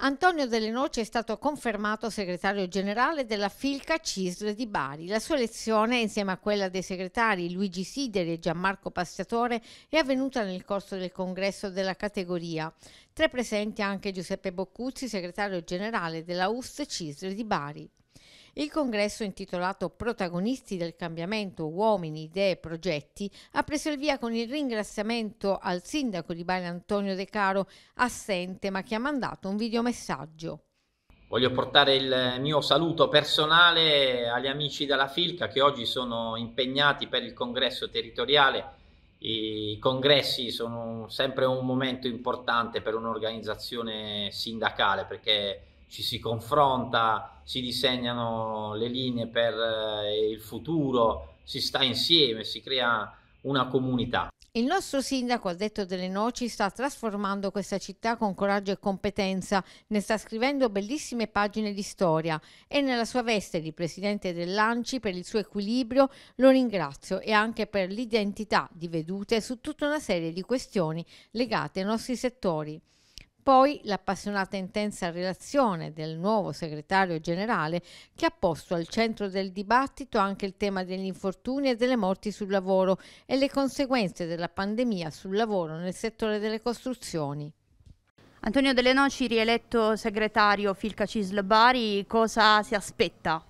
Antonio Delle Noce è stato confermato segretario generale della Filca Cisl di Bari. La sua elezione, insieme a quella dei segretari Luigi Sideri e Gianmarco Pastiatore, è avvenuta nel corso del congresso della categoria. Tra i presenti anche Giuseppe Boccuzzi, segretario generale della UST Cisl di Bari. Il congresso intitolato Protagonisti del cambiamento, uomini, idee, progetti ha preso il via con il ringraziamento al sindaco di Bari Antonio De Caro, assente ma che ha mandato un videomessaggio. Voglio portare il mio saluto personale agli amici della Filca che oggi sono impegnati per il congresso territoriale. I congressi sono sempre un momento importante per un'organizzazione sindacale perché ci si confronta, si disegnano le linee per eh, il futuro, si sta insieme, si crea una comunità. Il nostro sindaco, ha detto delle noci, sta trasformando questa città con coraggio e competenza, ne sta scrivendo bellissime pagine di storia e nella sua veste di presidente dell'ANCI per il suo equilibrio lo ringrazio e anche per l'identità di vedute su tutta una serie di questioni legate ai nostri settori poi l'appassionata e intensa relazione del nuovo segretario generale che ha posto al centro del dibattito anche il tema degli infortuni e delle morti sul lavoro e le conseguenze della pandemia sul lavoro nel settore delle costruzioni. Antonio Delle Noci, rieletto segretario Filca Cisl Bari, cosa si aspetta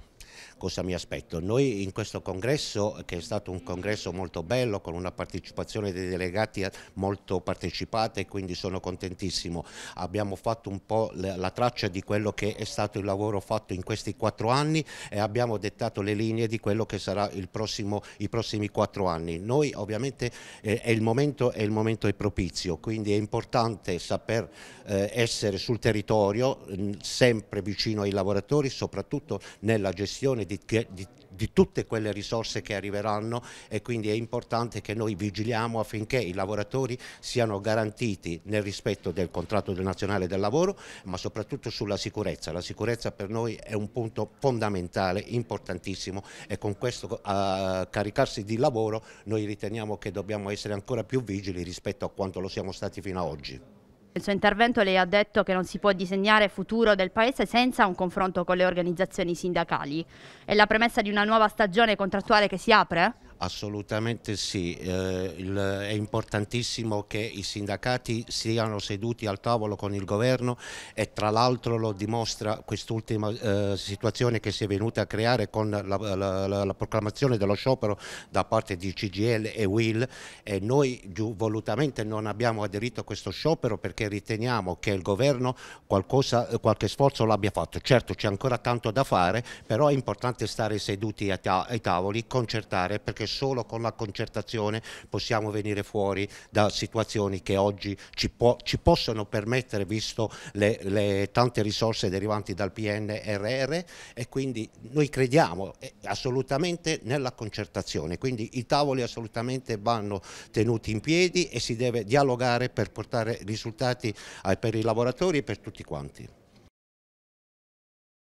cosa mi aspetto. Noi in questo congresso, che è stato un congresso molto bello, con una partecipazione dei delegati molto partecipata e quindi sono contentissimo, abbiamo fatto un po' la traccia di quello che è stato il lavoro fatto in questi quattro anni e abbiamo dettato le linee di quello che sarà prossimo, i prossimi quattro anni. Noi ovviamente eh, è il momento e il momento è propizio, quindi è importante saper eh, essere sul territorio, mm, sempre vicino ai lavoratori, soprattutto nella gestione di, di, di tutte quelle risorse che arriveranno e quindi è importante che noi vigiliamo affinché i lavoratori siano garantiti nel rispetto del contratto del nazionale del lavoro ma soprattutto sulla sicurezza. La sicurezza per noi è un punto fondamentale, importantissimo e con questo a caricarsi di lavoro noi riteniamo che dobbiamo essere ancora più vigili rispetto a quanto lo siamo stati fino ad oggi. Nel suo intervento lei ha detto che non si può disegnare futuro del Paese senza un confronto con le organizzazioni sindacali. È la premessa di una nuova stagione contrattuale che si apre? Assolutamente sì, eh, il, è importantissimo che i sindacati siano seduti al tavolo con il governo e tra l'altro lo dimostra quest'ultima eh, situazione che si è venuta a creare con la, la, la, la, proclamazione dello sciopero da parte di CGL e WIL e noi giù, volutamente non abbiamo aderito a questo sciopero perché riteniamo che il governo qualcosa, qualche sforzo l'abbia fatto. Certo c'è ancora tanto da fare, però è importante stare seduti ai, ta ai tavoli, concertare perché solo con la concertazione possiamo venire fuori da situazioni che oggi ci, po ci possono permettere, visto le, le, tante risorse derivanti dal PNRR e quindi noi crediamo eh, assolutamente nella concertazione, quindi i tavoli assolutamente vanno tenuti in piedi e si deve dialogare per portare risultati eh, per i lavoratori e per tutti quanti.